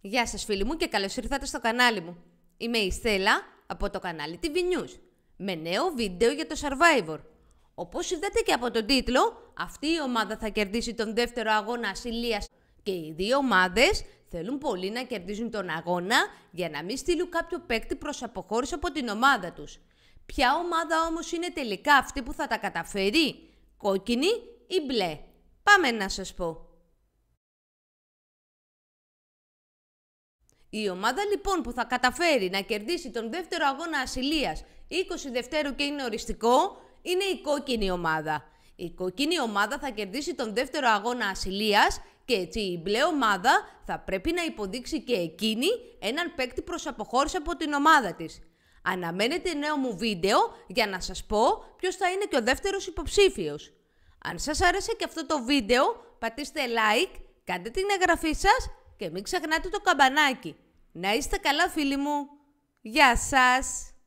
Γεια σας φίλοι μου και καλώς ήρθατε στο κανάλι μου. Είμαι η Στέλλα από το κανάλι TV News με νέο βίντεο για το Survivor. Όπως είδατε και από τον τίτλο, αυτή η ομάδα θα κερδίσει τον δεύτερο αγώνα ασυλίας και οι δύο ομάδες θέλουν πολύ να κερδίζουν τον αγώνα για να μην στείλουν κάποιο παίκτη προς αποχώρηση από την ομάδα τους. Ποια ομάδα όμως είναι τελικά αυτή που θα τα καταφέρει, κόκκινη ή μπλε. Πάμε να σας πω. Η ομάδα λοιπόν που θα καταφέρει να κερδίσει τον δεύτερο αγώνα ασυλίας 20 Δευτέρου και είναι οριστικό, είναι η κόκκινη ομάδα. Η κόκκινη ομάδα θα κερδίσει τον δεύτερο αγώνα ασυλίας και έτσι η μπλε ομάδα θα πρέπει να υποδείξει και εκείνη έναν παίκτη προς αποχώρηση από την ομάδα της. Αναμένετε νέο μου βίντεο για να σας πω ποιος θα είναι και ο δεύτερος υποψήφιος. Αν σας άρεσε και αυτό το βίντεο, πατήστε like, κάντε την εγγραφή σας και μην ξεχνάτε το καμπανάκι. Να είστε καλά φίλοι μου. Γεια σας!